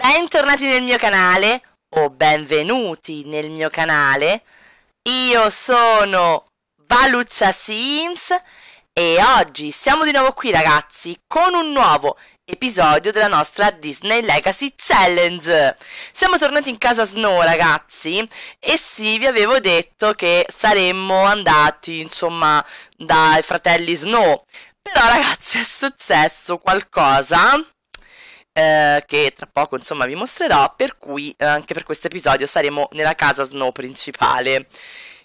Bentornati nel mio canale o benvenuti nel mio canale. Io sono Valuccia Sims e oggi siamo di nuovo qui ragazzi con un nuovo episodio della nostra Disney Legacy Challenge. Siamo tornati in casa Snow ragazzi e sì vi avevo detto che saremmo andati insomma dai fratelli Snow. Però ragazzi è successo qualcosa eh, che tra poco insomma vi mostrerò, per cui eh, anche per questo episodio saremo nella casa Snow principale.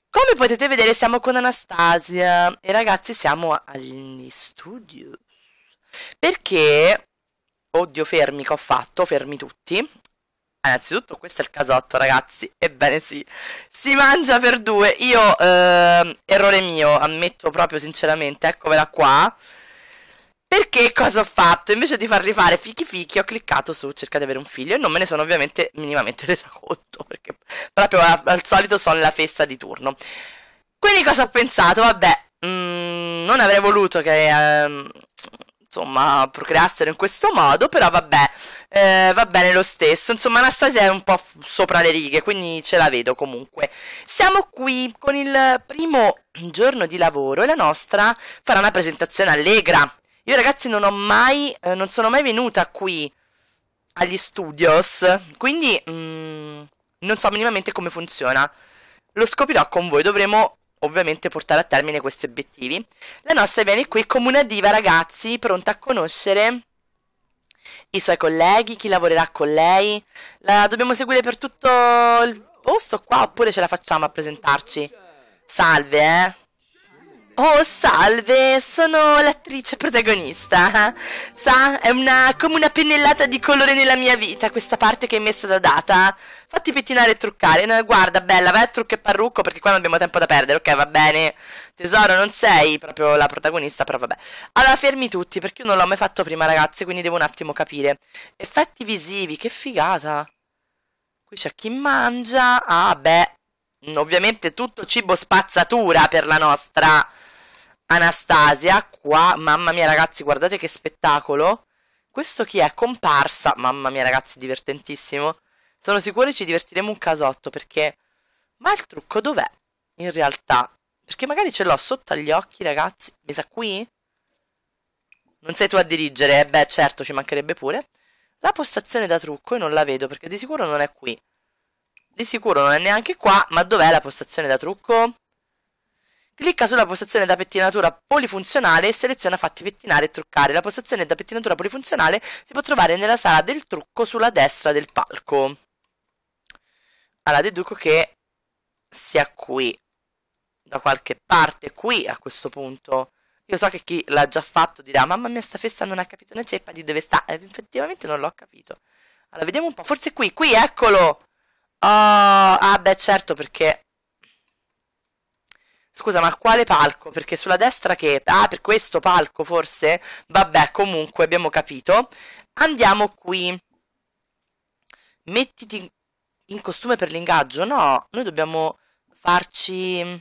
Come potete vedere siamo con Anastasia e ragazzi siamo agli studios perché, oddio fermi che ho fatto, fermi tutti, Innanzitutto questo è il casotto ragazzi, ebbene sì, si mangia per due, io, eh, errore mio, ammetto proprio sinceramente, eccomela qua, perché cosa ho fatto? Invece di farli fare fichi fichi ho cliccato su cerca di avere un figlio e non me ne sono ovviamente minimamente resa conto perché proprio al solito sono la festa di turno. Quindi cosa ho pensato? Vabbè, mh, mm, non avrei voluto che ehm, insomma procreassero in questo modo, però vabbè, eh, va bene lo stesso. Insomma, Anastasia è un po' sopra le righe, quindi ce la vedo comunque. Siamo qui con il primo giorno di lavoro e la nostra farà una presentazione allegra io ragazzi non ho mai, eh, non sono mai venuta qui agli studios, quindi mm, non so minimamente come funziona. Lo scoprirò con voi, dovremo ovviamente portare a termine questi obiettivi. La nostra viene qui come una diva ragazzi, pronta a conoscere i suoi colleghi, chi lavorerà con lei. La dobbiamo seguire per tutto il posto qua oppure ce la facciamo a presentarci? Salve eh! Oh, salve, sono l'attrice protagonista. Sa, è una, come una pennellata di colore nella mia vita, questa parte che hai messa da data. Fatti pettinare e truccare. No, guarda, bella, vai a trucco e parrucco perché qua non abbiamo tempo da perdere, ok, va bene. Tesoro, non sei proprio la protagonista, però vabbè. Allora, fermi tutti, perché io non l'ho mai fatto prima, ragazzi, quindi devo un attimo capire. Effetti visivi, che figata. Qui c'è chi mangia. Ah, beh. Ovviamente tutto cibo spazzatura per la nostra Anastasia qua, mamma mia ragazzi, guardate che spettacolo. Questo chi è? Comparsa, mamma mia ragazzi, divertentissimo. Sono sicuro ci divertiremo un casotto perché... Ma il trucco dov'è? In realtà, perché magari ce l'ho sotto agli occhi ragazzi, mi sa qui? Non sei tu a dirigere, eh? beh certo, ci mancherebbe pure. La postazione da trucco io non la vedo perché di sicuro non è qui. Di sicuro non è neanche qua, ma dov'è la postazione da trucco? Clicca sulla postazione da pettinatura polifunzionale e seleziona Fatti pettinare e truccare. La postazione da pettinatura polifunzionale si può trovare nella sala del trucco sulla destra del palco. Allora, deduco che sia qui, da qualche parte, qui a questo punto. Io so che chi l'ha già fatto dirà, mamma mia, sta festa non ha capito una ceppa di dove sta. Eh, effettivamente non l'ho capito. Allora, vediamo un po'. Forse qui, qui, eccolo! Oh, ah, beh, certo, perché Scusa, ma quale palco? Perché sulla destra che... Ah, per questo palco forse? Vabbè, comunque abbiamo capito. Andiamo qui. Mettiti in costume per l'ingaggio. No, noi dobbiamo farci...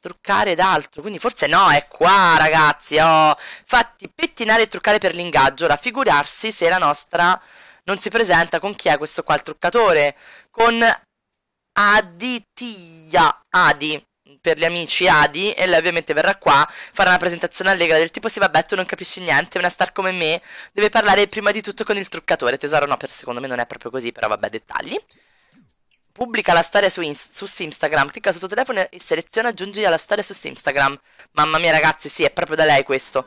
Truccare d'altro, Quindi forse no, è qua, ragazzi. Oh. Fatti pettinare e truccare per l'ingaggio. Raffigurarsi se la nostra non si presenta con chi è questo qua il truccatore. Con Aditya Adi per gli amici Adi e lei ovviamente verrà qua, farà una presentazione allegra del tipo si sì vabbè tu non capisci niente, una star come me deve parlare prima di tutto con il truccatore, tesoro no per secondo me non è proprio così però vabbè dettagli. Pubblica la storia su, su Instagram, clicca sul tuo telefono e seleziona aggiungi alla storia su Instagram. Mamma mia ragazzi sì è proprio da lei questo.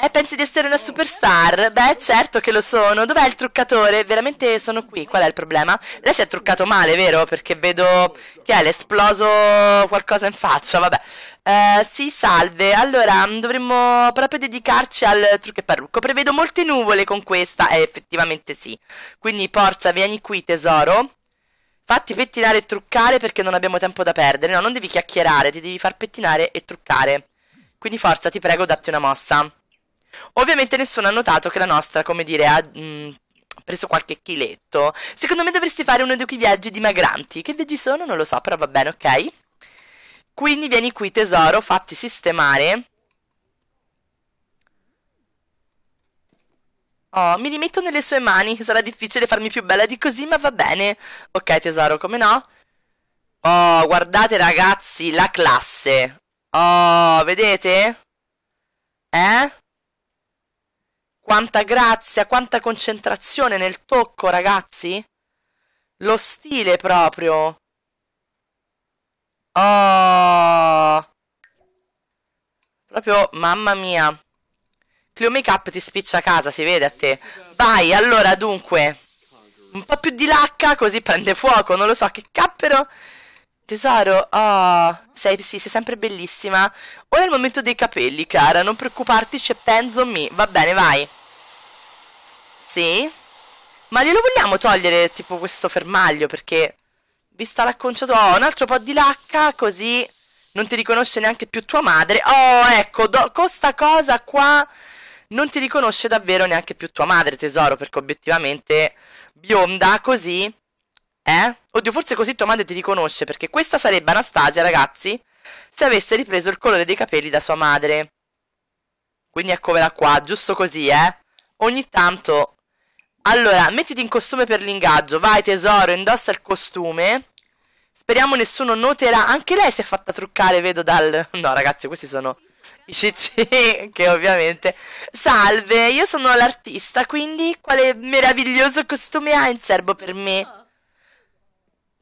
Eh, pensi di essere una superstar? Beh, certo che lo sono. Dov'è il truccatore? Veramente sono qui. Qual è il problema? Lei si è truccato male, vero? Perché vedo che è l'esploso qualcosa in faccia. Vabbè. Eh, sì, salve. Allora, mm, dovremmo proprio dedicarci al trucco e parrucco. Prevedo molte nuvole con questa. Eh, effettivamente sì. Quindi, forza, vieni qui, tesoro. Fatti pettinare e truccare perché non abbiamo tempo da perdere. No, non devi chiacchierare, ti devi far pettinare e truccare. Quindi forza, ti prego, datti una mossa. Ovviamente nessuno ha notato che la nostra, come dire, ha mh, preso qualche chiletto. Secondo me dovresti fare uno di quei viaggi dimagranti. Che viaggi sono? Non lo so, però va bene, ok? Quindi vieni qui, tesoro, fatti sistemare. Oh, mi rimetto nelle sue mani. Sarà difficile farmi più bella di così, ma va bene. Ok, tesoro, come no? Oh, guardate ragazzi, la classe. Oh, vedete? Eh? Quanta grazia, quanta concentrazione nel tocco, ragazzi. Lo stile proprio. Oh. Proprio, mamma mia. Clio Makeup ti spiccia a casa, si vede a te. Vai, allora, dunque. Un po' più di lacca, così prende fuoco, non lo so, che cappero. Tesoro, oh, sei, sì, sei sempre bellissima. Ora è il momento dei capelli, cara. Non preoccuparti, c'è Penzo Mi. Va bene, vai. Sì? Ma glielo vogliamo togliere, tipo, questo fermaglio? Perché, vista l'acconciatura, oh, un altro po' di lacca, così non ti riconosce neanche più tua madre. Oh, ecco, do, con sta cosa qua non ti riconosce davvero neanche più tua madre, tesoro, perché obiettivamente bionda così eh? Oddio, forse così tua madre ti riconosce, perché questa sarebbe Anastasia, ragazzi, se avesse ripreso il colore dei capelli da sua madre. Quindi eccola qua, giusto così, eh? Ogni tanto... Allora, mettiti in costume per l'ingaggio, vai tesoro, indossa il costume. Speriamo nessuno noterà. Anche lei si è fatta truccare, vedo, dal... No, ragazzi, questi sono i CC, che ovviamente... Salve, io sono l'artista, quindi quale meraviglioso costume ha in serbo per me? Oh.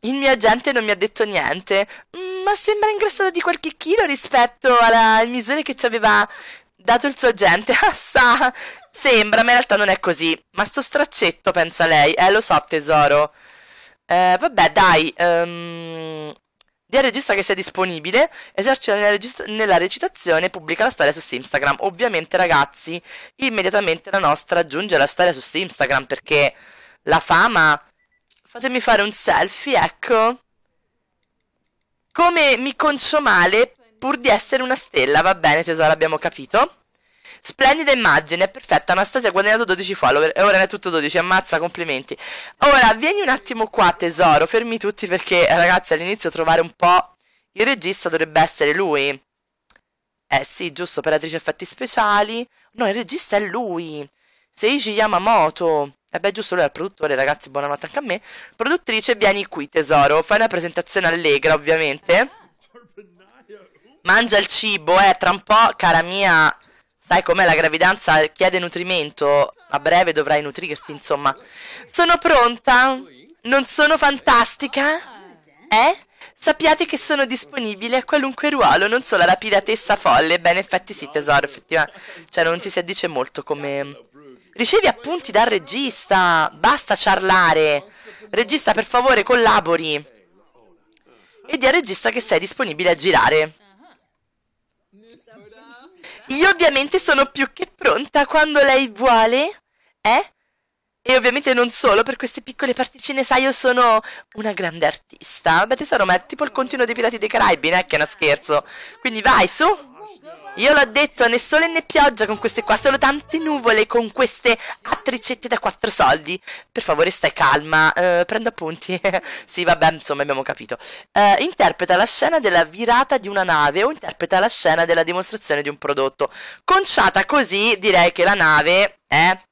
Il mio agente non mi ha detto niente, mm, ma sembra ingrassata di qualche chilo rispetto alle misure che ci aveva dato il suo agente. Assa, ah, sembra, ma in realtà non è così. Ma sto straccetto, pensa lei. Eh, lo so, tesoro. Eh, vabbè, dai. Um... Ehm, di regista che sia disponibile, esercita nella, nella recitazione e pubblica la storia su Instagram. Ovviamente, ragazzi, immediatamente la nostra aggiunge la storia su Instagram perché la fama Fatemi fare un selfie, ecco. Come mi concio male pur di essere una stella, va bene tesoro, abbiamo capito. Splendida immagine, perfetta, Anastasia ha guadagnato 12 follower e ora ne è tutto 12, ammazza, complimenti. Ora, vieni un attimo qua tesoro, fermi tutti perché ragazzi all'inizio trovare un po' il regista dovrebbe essere lui. Eh sì, giusto, operatrice effetti speciali. No, il regista è lui, Seiji Yamamoto. Eh beh, giusto, lui è il produttore, ragazzi, buonanotte anche a me. Produttrice, vieni qui, tesoro. Fai una presentazione allegra, ovviamente. Mangia il cibo, eh, tra un po', cara mia. Sai com'è la gravidanza? Chiede nutrimento. A breve dovrai nutrirti, insomma. Sono pronta? Non sono fantastica? Eh? Sappiate che sono disponibile a qualunque ruolo, non solo la piratessa folle. Beh, in effetti sì, tesoro, effettivamente. Cioè, non ti si addice molto come Ricevi appunti dal regista. Basta ciarlare. Regista, per favore, collabori. E di al regista che sei disponibile a girare. Io ovviamente sono più che pronta quando lei vuole. Eh? E ovviamente non solo per queste piccole particine, sai, io sono una grande artista. Beh, tesoro, ma è tipo il continuo dei Pirati dei Caraibi, non è che è uno scherzo. Quindi vai su. Io l'ho detto, né sole né pioggia con queste qua, solo tante nuvole con queste attricette da quattro soldi. Per favore stai calma, uh, prendo appunti. sì, vabbè, insomma abbiamo capito. Uh, interpreta la scena della virata di una nave o interpreta la scena della dimostrazione di un prodotto. Conciata così, direi che la nave è... Eh,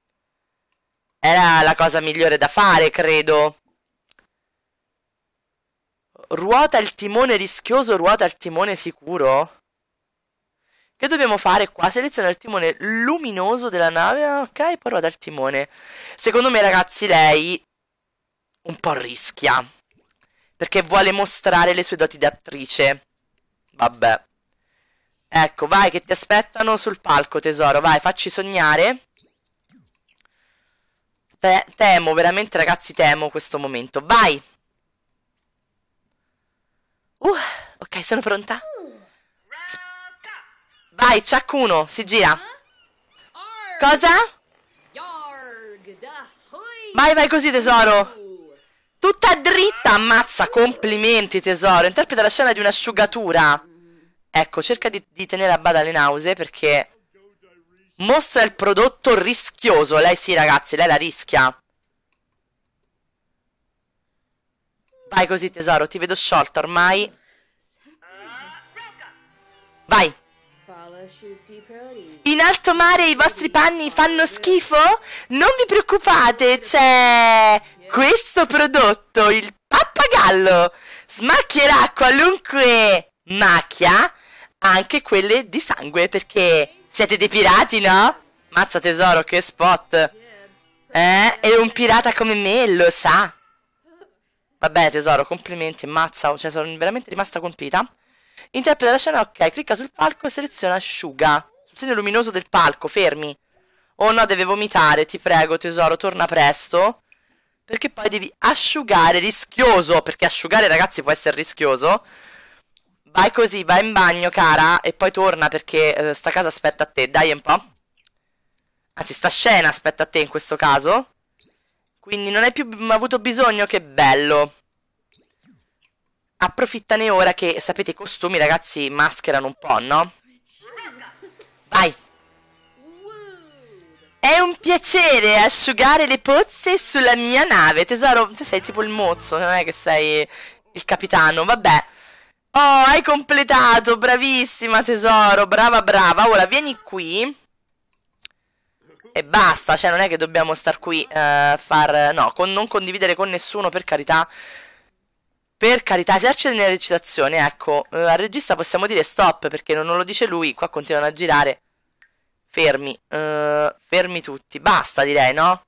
era la cosa migliore da fare, credo ruota il timone rischioso, ruota il timone sicuro? Che dobbiamo fare qua? Seleziona il timone luminoso della nave. Ok, poi vado al timone. Secondo me, ragazzi, lei un po' rischia. Perché vuole mostrare le sue doti di attrice. Vabbè. Ecco, vai che ti aspettano sul palco, tesoro. Vai, facci sognare. Te temo, veramente, ragazzi, temo questo momento. Vai! Uh, ok, sono pronta. Vai, ciaccuno, si gira. Cosa? Vai, vai così, tesoro. Tutta dritta, ammazza, complimenti, tesoro. Interpreta la scena di un'asciugatura. Ecco, cerca di, di, tenere a bada le nausee perché... Mostra il prodotto rischioso. Lei sì, ragazzi, lei la rischia. Vai così, tesoro, ti vedo sciolta ormai. Vai! In alto mare i vostri panni fanno schifo? Non vi preoccupate, c'è questo prodotto, il pappagallo. Smacchierà qualunque macchia, anche quelle di sangue, perché siete dei pirati, no? Mazza tesoro, che spot. Eh? E un pirata come me lo sa. Vabbè tesoro, complimenti, mazza, cioè sono veramente rimasta colpita. Interpreta la scena, ok, clicca sul palco e seleziona asciuga. Sul segno luminoso del palco, fermi. Oh no, deve vomitare, ti prego tesoro, torna presto. Perché poi devi asciugare, rischioso, perché asciugare ragazzi può essere rischioso. Vai così, vai in bagno cara e poi torna perché eh, sta casa aspetta a te, dai un po'. Anzi, sta scena aspetta a te in questo caso. Quindi non hai più avuto bisogno, che bello. Approfittane ora che, sapete, i costumi, ragazzi, mascherano un po', no? Vai! È un piacere asciugare le pozze sulla mia nave, tesoro. Te sei tipo il mozzo, non è che sei il capitano, vabbè. Oh, hai completato, bravissima tesoro, brava brava. Ora vieni qui. E basta, cioè non è che dobbiamo star qui a uh, eh, far... No, con, non condividere con nessuno, per carità per carità, esercita nella recitazione, ecco, eh, al regista possiamo dire stop perché non, non, lo dice lui, qua continuano a girare. Fermi, eh, fermi tutti, basta direi, no?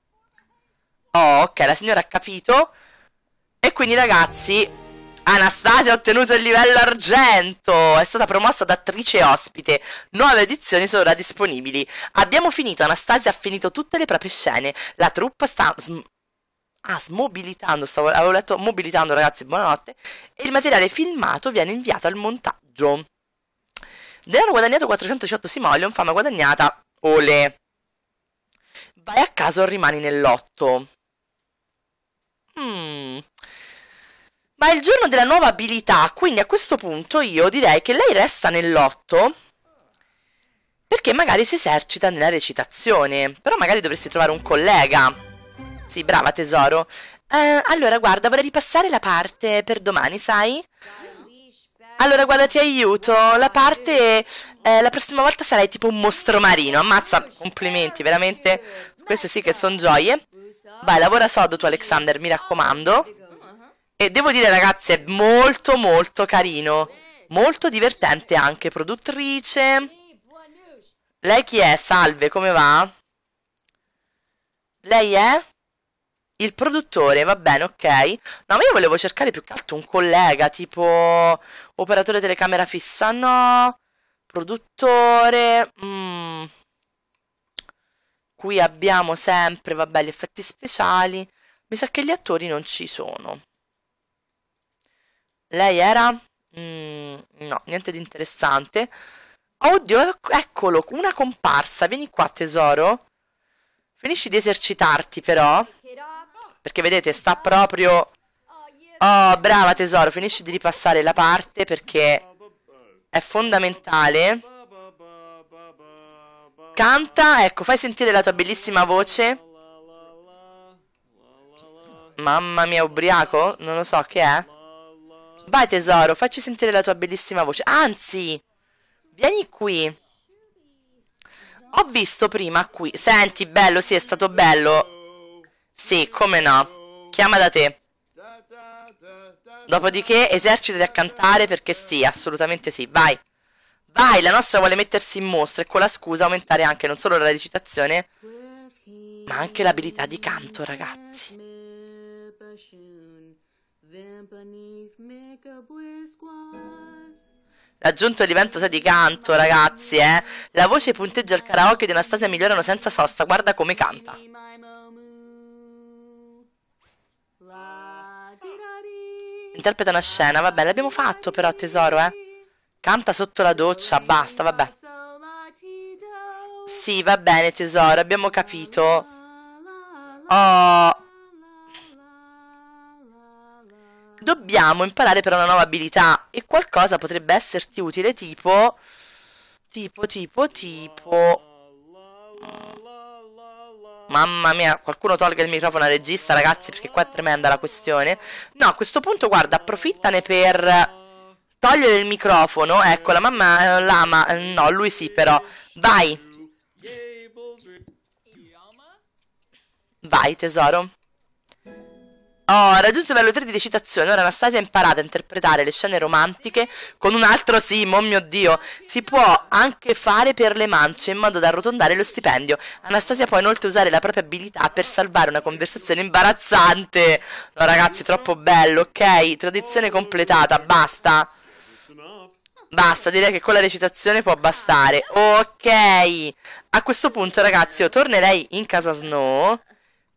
Oh, ok, la signora ha capito. E quindi ragazzi, Anastasia ha ottenuto il livello argento, è stata promossa da attrice ospite, nuove edizioni sono ora disponibili. Abbiamo finito, Anastasia ha finito tutte le proprie scene, la troupe sta... Ah, smobilitando, stavo, avevo letto mobilitando ragazzi, buonanotte. E il materiale filmato viene inviato al montaggio. Denaro guadagnato 418 simoleon, fama guadagnata, ole. Vai a caso rimani nell'otto. Mm. Ma è il giorno della nuova abilità, quindi a questo punto io direi che lei resta nell'otto perché magari si esercita nella recitazione, però magari dovresti trovare un collega. Sì, brava tesoro. Eh, allora, guarda, vorrei ripassare la parte per domani, sai? Allora, guarda, ti aiuto. La parte... Eh, la prossima volta sarai tipo un mostro marino. Ammazza, complimenti, veramente. Queste sì che sono gioie. Vai, lavora sodo tu, Alexander, mi raccomando. E devo dire, ragazzi, è molto, molto carino. Molto divertente anche, produttrice. Lei chi è? Salve, come va? Lei è? il produttore, va bene, ok. No, ma io volevo cercare più che altro un collega, tipo operatore telecamera fissa, no. Produttore. Mm. Qui abbiamo sempre, vabbè, gli effetti speciali. Mi sa che gli attori non ci sono. Lei era? Mm, no, niente di interessante. Oddio, ecco, eccolo, una comparsa. Vieni qua, tesoro. Finisci di esercitarti, però. Perché vedete sta proprio... Oh brava tesoro finisci di ripassare la parte perché è fondamentale Canta ecco fai sentire la tua bellissima voce Mamma mia ubriaco non lo so che è Vai tesoro facci sentire la tua bellissima voce Anzi vieni qui ho visto prima qui. Senti, bello, sì, è stato bello. Sì, come no. Chiama da te. Dopodiché esercitati a cantare perché sì, assolutamente sì. Vai. Vai, la nostra vuole mettersi in mostra e con la scusa aumentare anche non solo la recitazione, ma anche l'abilità di canto, ragazzi. Raggiunto il livello 6 di canto, ragazzi, eh. La voce punteggia il karaoke di Anastasia migliorano senza sosta, guarda come canta. Interpreta una scena, vabbè, l'abbiamo fatto però, tesoro, eh. Canta sotto la doccia, basta, vabbè. Sì, va bene, tesoro, abbiamo capito. Oh. Dobbiamo imparare per una nuova abilità e qualcosa potrebbe esserti utile, tipo... Tipo, tipo, tipo... Mm. Mamma mia, qualcuno tolga il microfono al regista, ragazzi, perché qua è tremenda la questione. No, a questo punto, guarda, approfittane per togliere il microfono. Ecco, la mamma eh, l'ama. no, lui sì, però. Vai. Vai, tesoro. Oh, raggiunto il livello 3 di recitazione. Ora Anastasia ha imparato a interpretare le scene romantiche con un altro simo, oh mio dio. Si può anche fare per le mance in modo da arrotondare lo stipendio. Anastasia può inoltre usare la propria abilità per salvare una conversazione imbarazzante. No, ragazzi, troppo bello, ok? Tradizione completata, basta. Basta, direi che con la recitazione può bastare. Ok. A questo punto, ragazzi, io tornerei in casa Snow.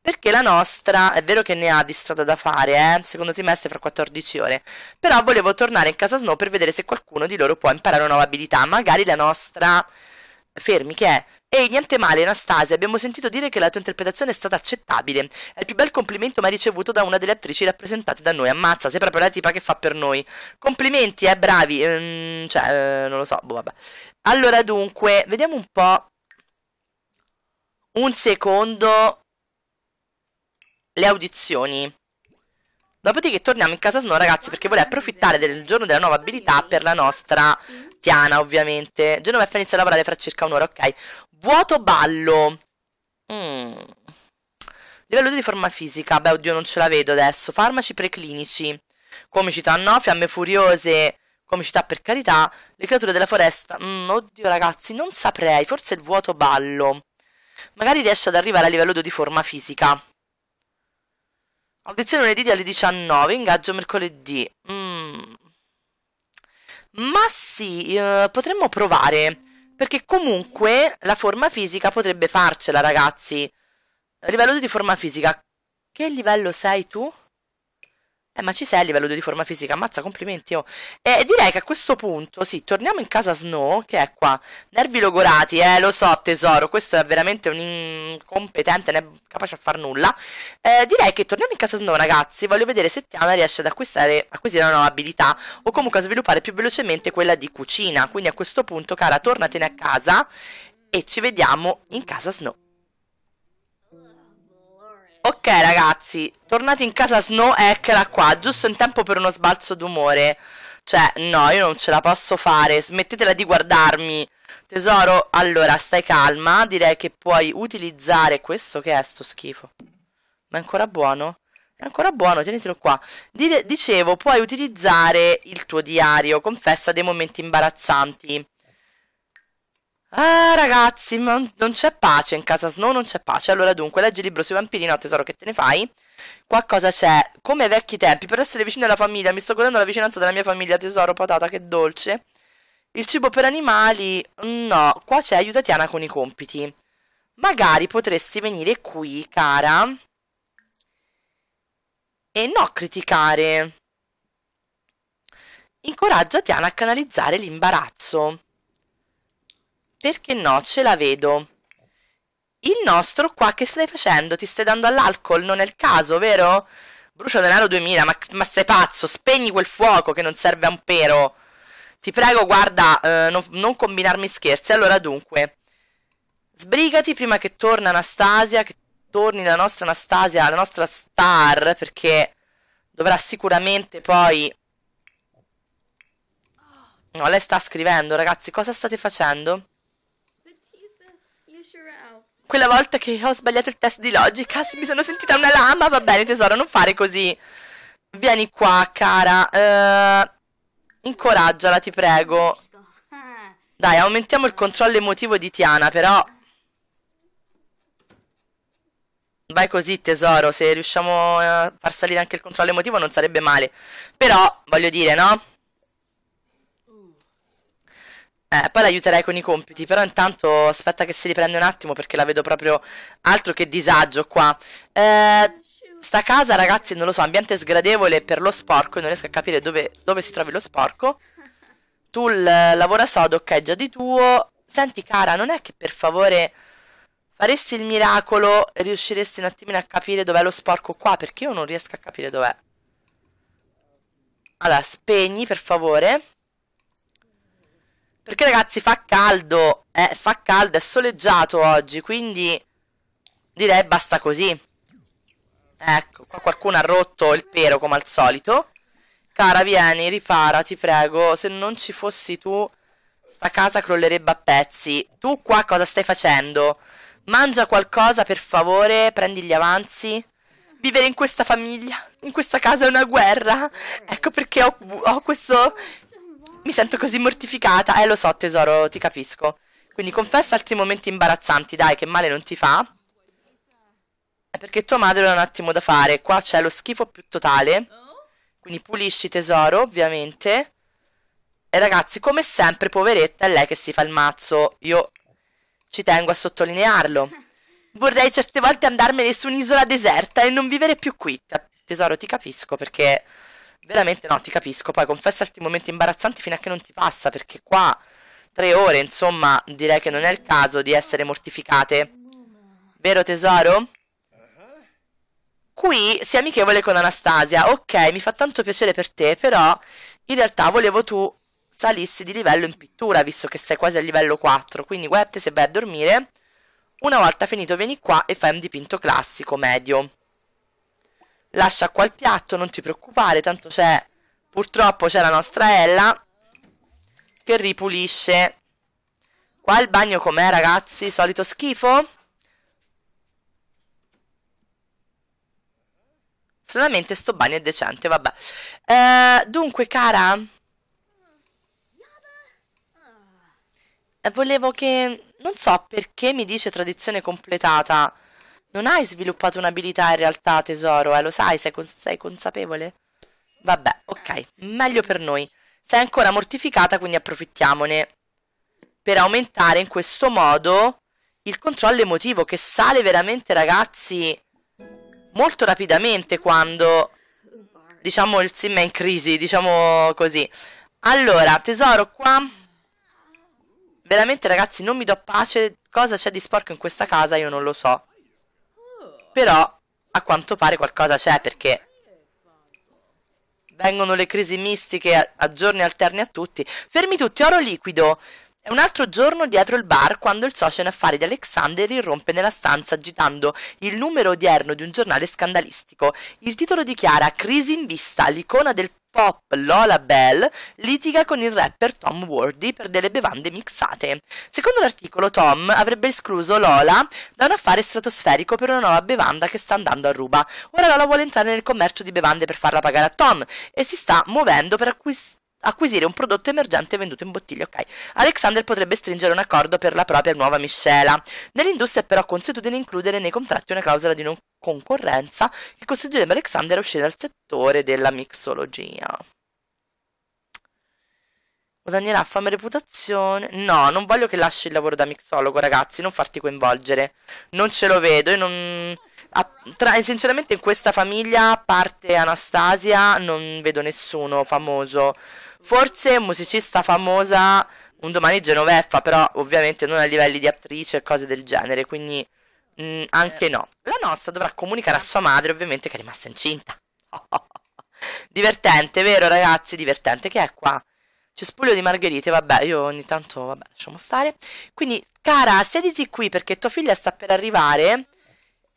Perché la nostra, è vero che ne ha di strada da fare, eh? secondo trimestre fra 14 ore, però volevo tornare in casa Snow per vedere se qualcuno di loro può imparare una nuova abilità, magari la nostra... Fermi, che è? Ehi, niente male, Anastasia, abbiamo sentito dire che la tua interpretazione è stata accettabile. È il più bel complimento mai ricevuto da una delle attrici rappresentate da noi. Ammazza, sei proprio la tipa che fa per noi. Complimenti, eh, bravi. Ehm, cioè, eh, non lo so, boh, vabbè. Allora, dunque, vediamo un po'. Un secondo le audizioni. Dopodiché torniamo in casa Snow ragazzi perché vorrei approfittare del giorno della nuova abilità per la nostra Tiana ovviamente. Genoveffa inizia a lavorare fra circa un'ora, ok. Vuoto ballo. Mm. Livello di forma fisica, beh oddio non ce la vedo adesso. Farmaci preclinici. Comicità no, fiamme furiose. Comicità per carità. Le creature della foresta. Mm, oddio ragazzi, non saprei, forse il vuoto ballo. Magari riesce ad arrivare a livello 2 di forma fisica. Audizione lunedì alle 19, ingaggio mercoledì. Mm. Ma sì, eh, potremmo provare. Perché comunque la forma fisica potrebbe farcela, ragazzi. Livello di forma fisica. Che livello sei tu? Eh, ma ci sei a livello di forma fisica, ammazza, complimenti. Oh. E eh, direi che a questo punto, sì, torniamo in casa Snow, che è qua. Nervi logorati, eh, lo so, tesoro, questo è veramente un incompetente, non è capace a far nulla. Eh, direi che torniamo in casa Snow, ragazzi. Voglio vedere se Tiana riesce ad acquistare, acquisire una nuova abilità o comunque a sviluppare più velocemente quella di cucina. Quindi a questo punto, cara, tornatene a casa e ci vediamo in casa Snow. Ok ragazzi, tornati in casa Snow eccola qua, giusto in tempo per uno sbalzo d'umore. Cioè, no, io non ce la posso fare, smettetela di guardarmi. Tesoro, allora, stai calma, direi che puoi utilizzare questo che è sto schifo. Ma è ancora buono? È ancora buono, tenetelo qua. Dire, dicevo, puoi utilizzare il tuo diario, confessa dei momenti imbarazzanti. Ah ragazzi, ma non c'è pace in casa Snow, non c'è pace. Allora dunque, leggi il libro sui vampiri, no tesoro che te ne fai? Qualcosa c'è? Come ai vecchi tempi, per essere vicino alla famiglia, mi sto godendo la vicinanza della mia famiglia, tesoro, patata, che dolce. Il cibo per animali? Mm, no, qua c'è aiuta Tiana con i compiti. Magari potresti venire qui, cara. E no criticare. Incoraggia Tiana a canalizzare l'imbarazzo. Perché no, ce la vedo. Il nostro qua che stai facendo? Ti stai dando all'alcol? Non è il caso, vero? Brucia denaro 2000, ma, ma sei pazzo? Spegni quel fuoco che non serve a un pero. Ti prego, guarda, eh, non, non combinarmi scherzi. Allora, dunque, sbrigati prima che torna Anastasia, che torni la nostra Anastasia, la nostra star, perché dovrà sicuramente poi... No, lei sta scrivendo, ragazzi, cosa state facendo? quella volta che ho sbagliato il test di logica, mi sono sentita una lama. Va bene, tesoro, non fare così. Vieni qua, cara. Uh, incoraggiala, ti prego. Dai, aumentiamo il controllo emotivo di Tiana, però... Vai così, tesoro. Se riusciamo a far salire anche il controllo emotivo non sarebbe male. Però, voglio dire, no? Eh, poi l'aiuterei con i compiti, però intanto aspetta che si riprende un attimo perché la vedo proprio altro che disagio qua. Eh, sta casa, ragazzi, non lo so, ambiente sgradevole per lo sporco, non riesco a capire dove, dove si trovi lo sporco. Tu lavora sodo, ok, già di tuo. Senti cara, non è che per favore faresti il miracolo e riusciresti un attimino a capire dov'è lo sporco qua? Perché io non riesco a capire dov'è. Allora, spegni per favore. Perché ragazzi fa caldo, eh, fa caldo, è soleggiato oggi, quindi direi basta così. Ecco, qua qualcuno ha rotto il pero come al solito. Cara, vieni, ripara, ti prego, se non ci fossi tu, sta casa crollerebbe a pezzi. Tu qua cosa stai facendo? Mangia qualcosa, per favore, prendi gli avanzi. Vivere in questa famiglia, in questa casa è una guerra. Ecco perché ho, ho questo mi sento così mortificata. Eh, lo so, tesoro, ti capisco. Quindi confessa altri momenti imbarazzanti, dai, che male non ti fa. È perché tua madre ha un attimo da fare. Qua c'è lo schifo più totale. Quindi pulisci, tesoro, ovviamente. E ragazzi, come sempre, poveretta, è lei che si fa il mazzo. Io ci tengo a sottolinearlo. Vorrei certe volte andarmene su un'isola deserta e non vivere più qui. Tesoro, ti capisco perché veramente no, ti capisco. Poi confessa altri momenti imbarazzanti fino a che non ti passa, perché qua tre ore, insomma, direi che non è il caso di essere mortificate. Vero tesoro? Qui sei amichevole con Anastasia. Ok, mi fa tanto piacere per te, però in realtà volevo tu salissi di livello in pittura, visto che sei quasi a livello 4. Quindi guarda se vai a dormire. Una volta finito vieni qua e fai un dipinto classico medio. Lascia qua il piatto, non ti preoccupare, tanto c'è... Purtroppo c'è la nostra Ella che ripulisce. Qua il bagno com'è, ragazzi? Solito schifo? Solamente sto bagno è decente, vabbè. Eh, dunque, cara... Eh, volevo che... Non so perché mi dice tradizione completata. Non hai sviluppato un'abilità in realtà, tesoro, eh, lo sai, sei, cons sei consapevole? Vabbè, ok, meglio per noi. Sei ancora mortificata, quindi approfittiamone. Per aumentare in questo modo il controllo emotivo che sale veramente, ragazzi, molto rapidamente quando, diciamo, il sim è in crisi, diciamo così. Allora, tesoro, qua... Veramente, ragazzi, non mi do pace. Cosa c'è di sporco in questa casa? Io non lo so. Però a quanto pare qualcosa c'è perché vengono le crisi mistiche a, a giorni alterni a tutti. Fermi tutti, oro liquido. È un altro giorno dietro il bar quando il socio in affari di Alexander irrompe nella stanza agitando il numero odierno di un giornale scandalistico. Il titolo dichiara Crisi in vista, l'icona del pop Lola Bell litiga con il rapper Tom Wardy per delle bevande mixate. Secondo l'articolo, Tom avrebbe escluso Lola da un affare stratosferico per una nuova bevanda che sta andando a ruba. Ora Lola vuole entrare nel commercio di bevande per farla pagare a Tom e si sta muovendo per acquistare acquisire un prodotto emergente venduto in bottiglia, ok. Alexander potrebbe stringere un accordo per la propria nuova miscela. Nell'industria è però consuetudine includere nei contratti una clausola di non concorrenza che costringerebbe Alexander a uscire dal settore della mixologia. Guadagnerà oh, fame e reputazione. No, non voglio che lasci il lavoro da mixologo, ragazzi. Non farti coinvolgere. Non ce lo vedo e non. A, tra, sinceramente in questa famiglia, a parte Anastasia, non vedo nessuno famoso. Forse musicista famosa un domani Genoveffa, però ovviamente non a livelli di attrice e cose del genere, quindi mh, mm, anche no. La nostra dovrà comunicare a sua madre, ovviamente, che è rimasta incinta. Oh, oh, oh. Divertente, vero ragazzi? Divertente. Che è qua? Cespuglio di margherite, vabbè, io ogni tanto, vabbè, lasciamo stare. Quindi, cara, siediti qui perché tua figlia sta per arrivare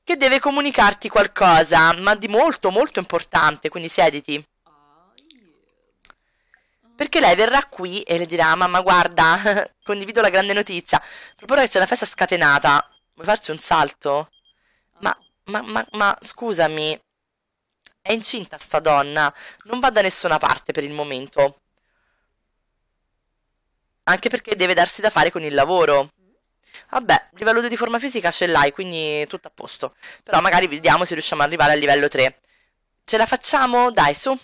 che deve comunicarti qualcosa, ma di molto, molto importante, quindi siediti. Perché lei verrà qui e le dirà, mamma guarda, condivido la grande notizia, proporrò che c'è una festa scatenata, vuoi farci un salto? Ma, ma, ma, ma, scusami, è incinta sta donna, non va da nessuna parte per il momento anche perché deve darsi da fare con il lavoro. Vabbè, livello 2 di forma fisica ce l'hai, quindi tutto a posto. Però magari vediamo se riusciamo ad arrivare al livello 3. Ce la facciamo? Dai, su.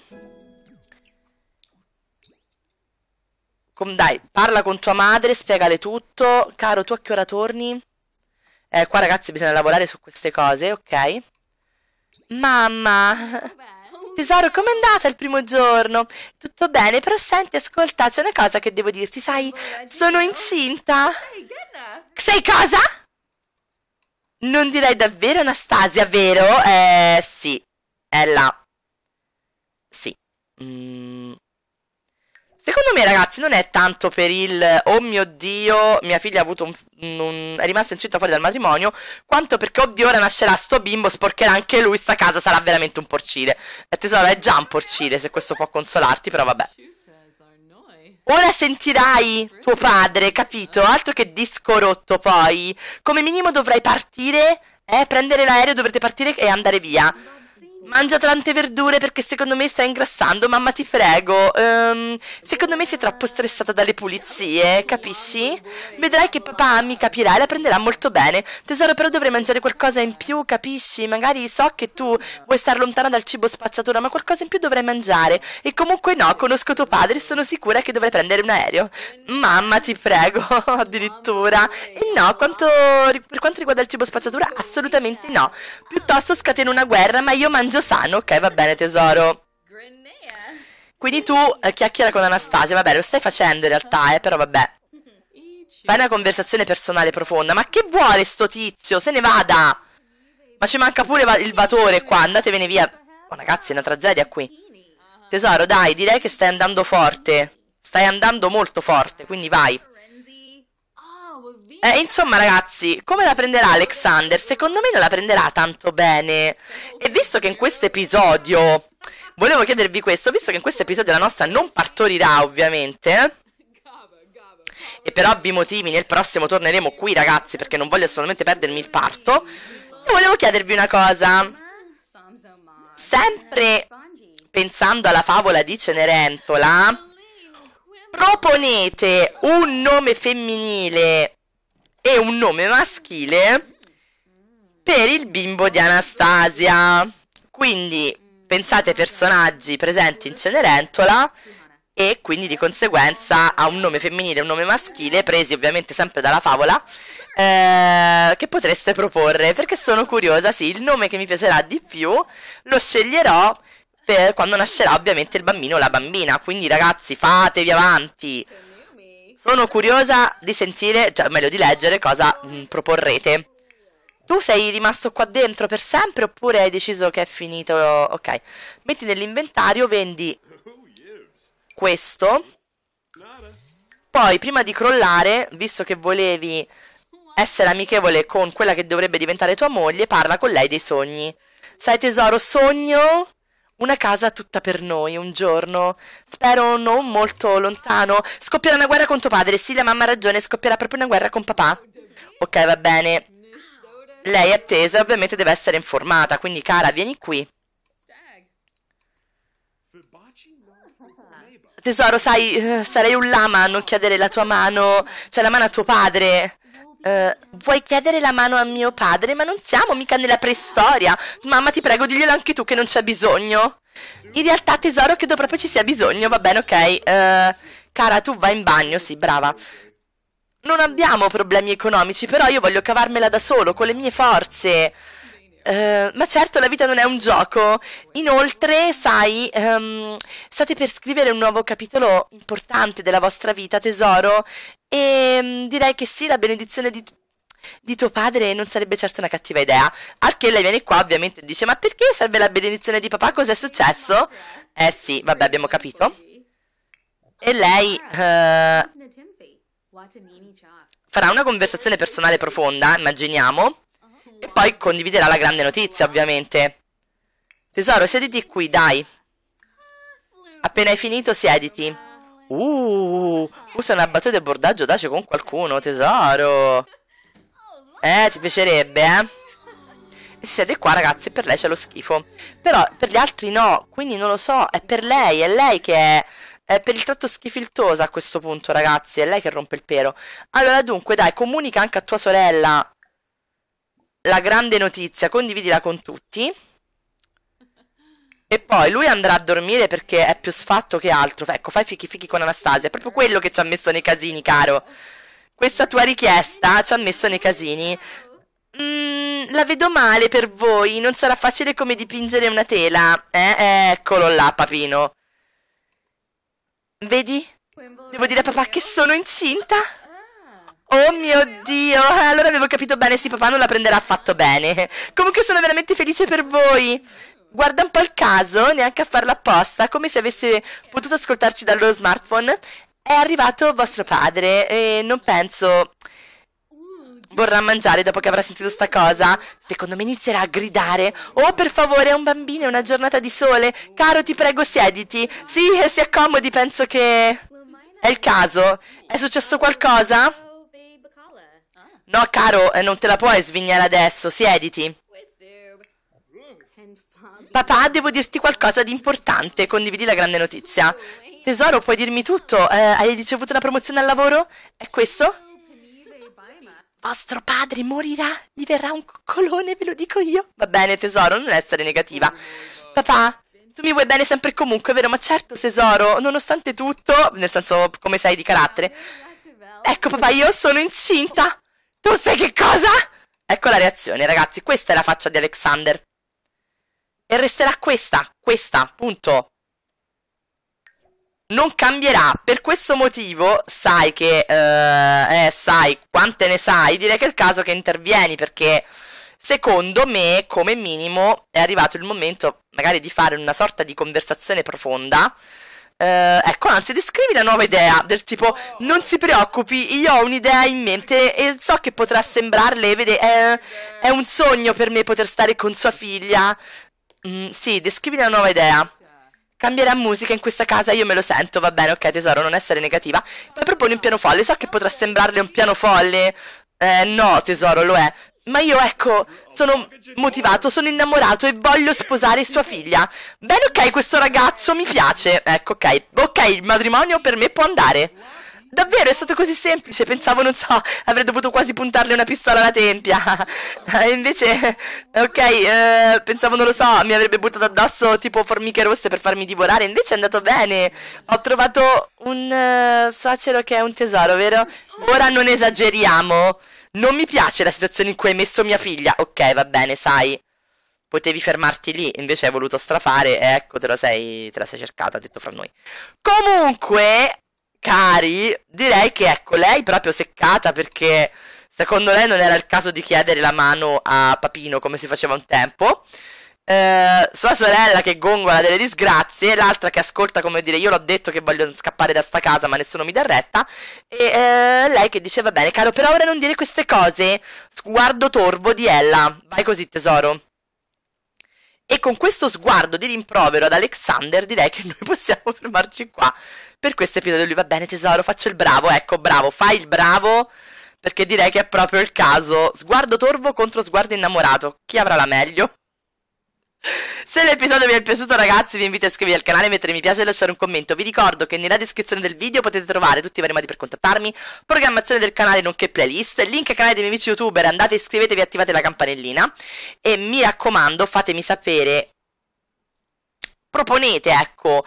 Com dai, parla con tua madre, spiegale tutto. Caro, tu a che ora torni? Eh, qua ragazzi bisogna lavorare su queste cose, ok? Mamma, Tesoro, com'è andata il primo giorno? Tutto bene, però senti, ascolta, c'è una cosa che devo dirti, sai, sono incinta. Sei cosa? Non direi davvero Anastasia, vero? Eh, sì. È là. Sì. Mmm... Secondo me, ragazzi, non è tanto per il oh mio dio, mia figlia ha avuto un, un è rimasta incinta fuori dal matrimonio, quanto perché oddio ora nascerà sto bimbo, sporcherà anche lui, sta casa sarà veramente un porcile. E tesoro, è già un porcile, se questo può consolarti, però vabbè. Ora sentirai tuo padre, capito? Altro che disco rotto poi. Come minimo dovrai partire, eh, prendere l'aereo, dovrete partire e andare via. Mangia tante verdure perché secondo me sta ingrassando, mamma ti prego. Um, secondo me sei troppo stressata dalle pulizie, capisci? Vedrai che papà mi capirà e la prenderà molto bene. Tesoro, però dovrei mangiare qualcosa in più, capisci? Magari so che tu vuoi stare lontana dal cibo spazzatura, ma qualcosa in più dovrei mangiare. E comunque no, conosco tuo padre e sono sicura che dovrei prendere un aereo. Mamma ti prego, addirittura. E no, quanto, per quanto riguarda il cibo spazzatura, assolutamente no. Piuttosto scateno una guerra, ma io mangio Giosano, ok, va bene tesoro. Quindi tu eh, chiacchiera con Anastasia, vabbè, lo stai facendo in realtà, eh, però vabbè. Fai una conversazione personale profonda. Ma che vuole sto tizio? Se ne vada! Ma ci manca pure il vatore qua, andatevene via. Oh ragazzi, è una tragedia qui. Tesoro, dai, direi che stai andando forte. Stai andando molto forte, quindi vai. Eh, insomma, ragazzi, come la prenderà Alexander? Secondo me non la prenderà tanto bene. E visto che in questo episodio. Volevo chiedervi questo, visto che in questo episodio la nostra non partorirà, ovviamente. E per ovvi motivi nel prossimo torneremo qui, ragazzi, perché non voglio assolutamente perdermi il parto. E volevo chiedervi una cosa. Sempre pensando alla favola di Cenerentola, proponete un nome femminile e un nome maschile per il bimbo di Anastasia. Quindi pensate ai personaggi presenti in Cenerentola e quindi di conseguenza a un nome femminile e un nome maschile, presi ovviamente sempre dalla favola, eh, che potreste proporre, perché sono curiosa, sì, il nome che mi piacerà di più lo sceglierò per quando nascerà ovviamente il bambino o la bambina, quindi ragazzi fatevi avanti. Sono curiosa di sentire, cioè meglio di leggere cosa mh, mm, proporrete. Tu sei rimasto qua dentro per sempre oppure hai deciso che è finito? Ok. Metti nell'inventario, vendi questo. Poi, prima di crollare, visto che volevi essere amichevole con quella che dovrebbe diventare tua moglie, parla con lei dei sogni. Sai tesoro, sogno una casa tutta per noi un giorno, spero non molto lontano, scoppierà una guerra con tuo padre, sì la mamma ha ragione, scoppierà proprio una guerra con papà. Ok, va bene. Lei è attesa, ovviamente deve essere informata, quindi cara, vieni qui. Tesoro, sai, eh, sarei un lama a non chiedere la tua mano, cioè la mano a tuo padre. Uh, vuoi chiedere la mano a mio padre? Ma non siamo mica nella preistoria. Mamma, ti prego, diglielo anche tu che non c'è bisogno. In realtà, tesoro, credo proprio ci sia bisogno. Va bene, ok. Uh, cara, tu vai in bagno, sì, brava. Non abbiamo problemi economici, però io voglio cavarmela da solo, con le mie forze. Uh, ma certo la vita non è un gioco. Inoltre, sai, um, state per scrivere un nuovo capitolo importante della vostra vita, tesoro, e ehm, direi che sì, la benedizione di, di tuo padre non sarebbe certo una cattiva idea. Al che lei viene qua ovviamente e dice ma perché serve la benedizione di papà? Cos'è successo? Eh sì, vabbè abbiamo capito. E lei... Uh, farà una conversazione personale profonda, immaginiamo, uh-huh. e poi condividerà la grande notizia, ovviamente. Tesoro, siediti qui, dai. Ah, Appena hai finito, siediti. Ah. Uh, usa una battuta di bordaggio dace con qualcuno, tesoro. Eh, ti piacerebbe, eh? E siete qua, ragazzi, per lei c'è lo schifo. Però per gli altri no, quindi non lo so. È per lei, è lei che è... È per il tratto schifiltosa a questo punto, ragazzi. È lei che rompe il pero. Allora, dunque, dai, comunica anche a tua sorella la grande notizia. Condividila con tutti. E poi lui andrà a dormire perché è più sfatto che altro. Ecco, fai fichi fichi con Anastasia. È proprio mm. quello che ci ha messo nei casini, caro. Questa tua richiesta ci ha messo nei casini. Mm, la vedo male per voi. Non sarà facile come dipingere una tela. Eh, eccolo là, papino. Vedi? Devo dire a papà che sono incinta? Ah. Oh mio Dio, eh, allora avevo capito bene, sì papà non la prenderà affatto bene. Comunque sono veramente felice per voi guarda un po' il caso, neanche a farlo apposta, come se avesse potuto ascoltarci dallo smartphone, è arrivato vostro padre e non penso vorrà mangiare dopo che avrà sentito sta cosa. Secondo me inizierà a gridare. Oh, per favore, è un bambino, è una giornata di sole. Caro, ti prego, siediti. Sì, eh, si accomodi, penso che... È il caso. È successo qualcosa? No, caro, eh, non te la puoi svignare adesso, siediti. Papà, devo dirti qualcosa di importante, condividi la grande notizia. Tesoro, puoi dirmi tutto? Eh, hai ricevuto una promozione al lavoro? È questo? Vostro padre morirà, gli verrà un coccolone, ve lo dico io. Va bene, tesoro, non essere negativa. Papà, tu mi vuoi bene sempre e comunque, vero? Ma certo, tesoro, nonostante tutto, nel senso come sei di carattere. Ecco, papà, io sono incinta. Tu sai che cosa? Ecco la reazione, ragazzi. Questa è la faccia di Alexander. E resterà questa, questa, punto. Non cambierà. Per questo motivo, sai che... Eh, eh, sai, quante ne sai, direi che è il caso che intervieni, perché... Secondo me, come minimo, è arrivato il momento magari di fare una sorta di conversazione profonda. Eh, ecco, anzi, descrivi la nuova idea del tipo: Non si preoccupi, io ho un'idea in mente e so che potrà sembrarle. Vede, è, è un sogno per me poter stare con sua figlia. Mm, sì, descrivi una nuova idea. Cambierà musica in questa casa, io me lo sento, va bene, ok tesoro, non essere negativa. Poi proponi un piano folle, so che potrà sembrarle un piano folle. Eh, no, tesoro, lo è. Ma io, ecco, sono motivato, sono innamorato e voglio sposare sua figlia. Bene, ok, questo ragazzo mi piace. Ecco, ok, ok, il matrimonio per me può andare. Davvero è stato così semplice, pensavo, non so, avrei dovuto quasi puntarle una pistola alla tempia. Invece, ok, eh, pensavo, non lo so, mi avrebbe buttato addosso tipo formiche rosse per farmi divorare. Invece è andato bene. Ho trovato un uh, eh, suocero che è un tesoro, vero? Ora non esageriamo. Non mi piace la situazione in cui hai messo mia figlia. Ok, va bene, sai. Potevi fermarti lì, invece hai voluto strafare. Ecco, te la sei, te la sei cercata, detto fra noi. Comunque, cari, direi che ecco, lei proprio seccata perché secondo lei non era il caso di chiedere la mano a Papino come si faceva un tempo. Eh, sua sorella che gongola delle disgrazie, l'altra che ascolta come dire io l'ho detto che voglio scappare da sta casa ma nessuno mi dà retta e eh, lei che dice va bene caro però ora non dire queste cose, sguardo torvo di Ella, vai così tesoro. E con questo sguardo di rimprovero ad Alexander direi che noi possiamo fermarci qua per questo episodio. Lui va bene tesoro, faccio il bravo, ecco bravo, fai il bravo perché direi che è proprio il caso. Sguardo torvo contro sguardo innamorato. Chi avrà la meglio? Se l'episodio vi è piaciuto ragazzi vi invito a iscrivervi al canale, mettere mi piace e lasciare un commento. Vi ricordo che nella descrizione del video potete trovare tutti i vari modi per contattarmi, programmazione del canale nonché playlist, link al canale dei miei amici youtuber, andate iscrivetevi e attivate la campanellina e mi raccomando fatemi sapere proponete ecco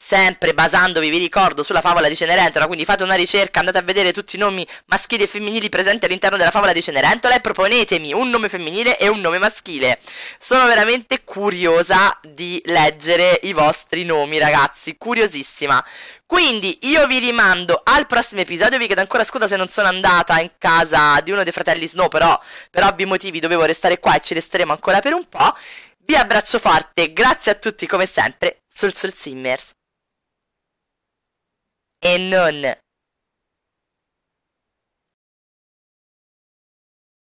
sempre basandovi, vi ricordo, sulla favola di Cenerentola, quindi fate una ricerca, andate a vedere tutti i nomi maschili e femminili presenti all'interno della favola di Cenerentola e proponetemi un nome femminile e un nome maschile. Sono veramente curiosa di leggere i vostri nomi, ragazzi, curiosissima. Quindi io vi rimando al prossimo episodio, vi chiedo ancora scusa se non sono andata in casa di uno dei fratelli Snow, però per ovvi motivi dovevo restare qua e ci resteremo ancora per un po'. Vi abbraccio forte, grazie a tutti come sempre sul Sul Simmers. Enona